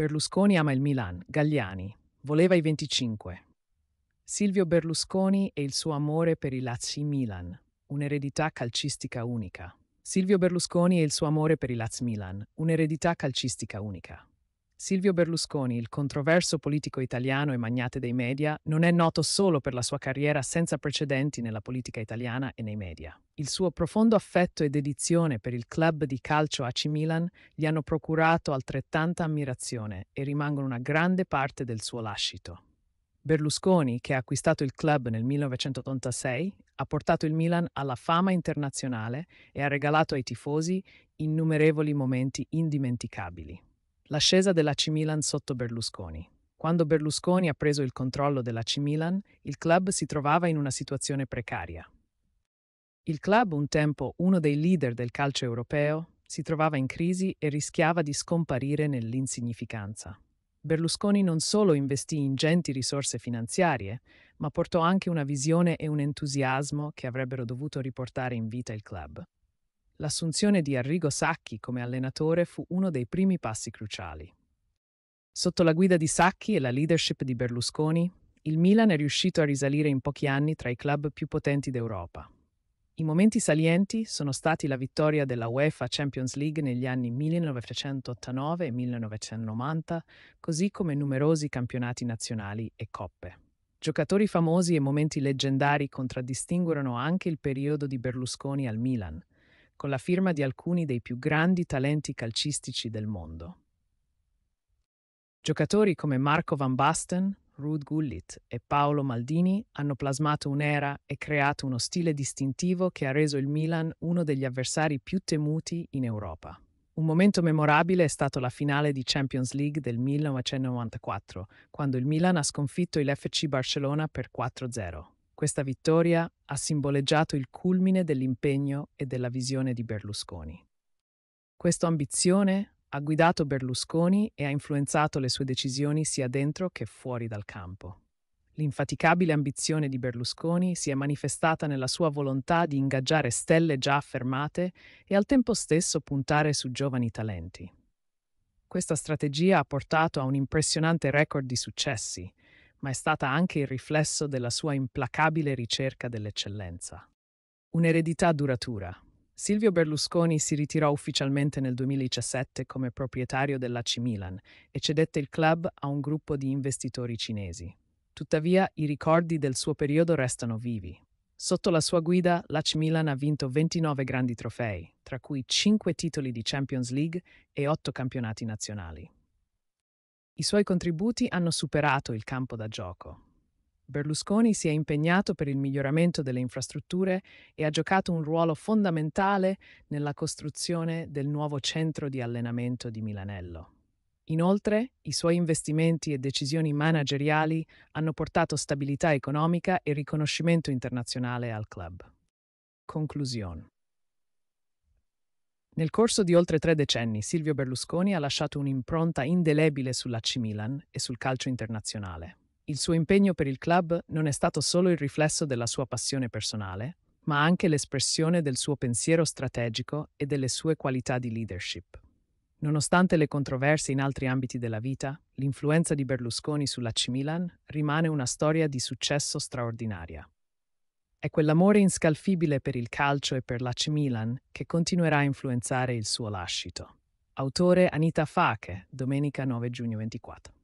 Berlusconi ama il Milan, Gagliani. Voleva i 25. Silvio Berlusconi e il suo amore per i Lazzi Milan, un'eredità calcistica unica. Silvio Berlusconi e il suo amore per i Lazzi Milan, un'eredità calcistica unica. Silvio Berlusconi, il controverso politico italiano e magnate dei media, non è noto solo per la sua carriera senza precedenti nella politica italiana e nei media. Il suo profondo affetto e dedizione per il club di calcio AC Milan gli hanno procurato altrettanta ammirazione e rimangono una grande parte del suo lascito. Berlusconi, che ha acquistato il club nel 1986, ha portato il Milan alla fama internazionale e ha regalato ai tifosi innumerevoli momenti indimenticabili. L'ascesa dell'AC Milan sotto Berlusconi. Quando Berlusconi ha preso il controllo dell'AC Milan, il club si trovava in una situazione precaria. Il club, un tempo uno dei leader del calcio europeo, si trovava in crisi e rischiava di scomparire nell'insignificanza. Berlusconi non solo investì ingenti risorse finanziarie, ma portò anche una visione e un entusiasmo che avrebbero dovuto riportare in vita il club l'assunzione di Arrigo Sacchi come allenatore fu uno dei primi passi cruciali. Sotto la guida di Sacchi e la leadership di Berlusconi, il Milan è riuscito a risalire in pochi anni tra i club più potenti d'Europa. I momenti salienti sono stati la vittoria della UEFA Champions League negli anni 1989 e 1990, così come numerosi campionati nazionali e coppe. Giocatori famosi e momenti leggendari contraddistinguono anche il periodo di Berlusconi al Milan – con la firma di alcuni dei più grandi talenti calcistici del mondo. Giocatori come Marco Van Basten, Ruud Gullit e Paolo Maldini hanno plasmato un'era e creato uno stile distintivo che ha reso il Milan uno degli avversari più temuti in Europa. Un momento memorabile è stato la finale di Champions League del 1994, quando il Milan ha sconfitto il FC Barcellona per 4-0. Questa vittoria ha simboleggiato il culmine dell'impegno e della visione di Berlusconi. Questa ambizione ha guidato Berlusconi e ha influenzato le sue decisioni sia dentro che fuori dal campo. L'infaticabile ambizione di Berlusconi si è manifestata nella sua volontà di ingaggiare stelle già affermate e al tempo stesso puntare su giovani talenti. Questa strategia ha portato a un impressionante record di successi, ma è stata anche il riflesso della sua implacabile ricerca dell'eccellenza. Un'eredità duratura. Silvio Berlusconi si ritirò ufficialmente nel 2017 come proprietario dell'AC Milan e cedette il club a un gruppo di investitori cinesi. Tuttavia, i ricordi del suo periodo restano vivi. Sotto la sua guida, l'AC Milan ha vinto 29 grandi trofei, tra cui 5 titoli di Champions League e 8 campionati nazionali. I suoi contributi hanno superato il campo da gioco. Berlusconi si è impegnato per il miglioramento delle infrastrutture e ha giocato un ruolo fondamentale nella costruzione del nuovo centro di allenamento di Milanello. Inoltre, i suoi investimenti e decisioni manageriali hanno portato stabilità economica e riconoscimento internazionale al club. Conclusione. Nel corso di oltre tre decenni Silvio Berlusconi ha lasciato un'impronta indelebile sull'AC Milan e sul calcio internazionale. Il suo impegno per il club non è stato solo il riflesso della sua passione personale, ma anche l'espressione del suo pensiero strategico e delle sue qualità di leadership. Nonostante le controversie in altri ambiti della vita, l'influenza di Berlusconi sull'AC Milan rimane una storia di successo straordinaria. È quell'amore inscalfibile per il calcio e per l'AC Milan che continuerà a influenzare il suo lascito. Autore Anita Fache, domenica 9 giugno 24.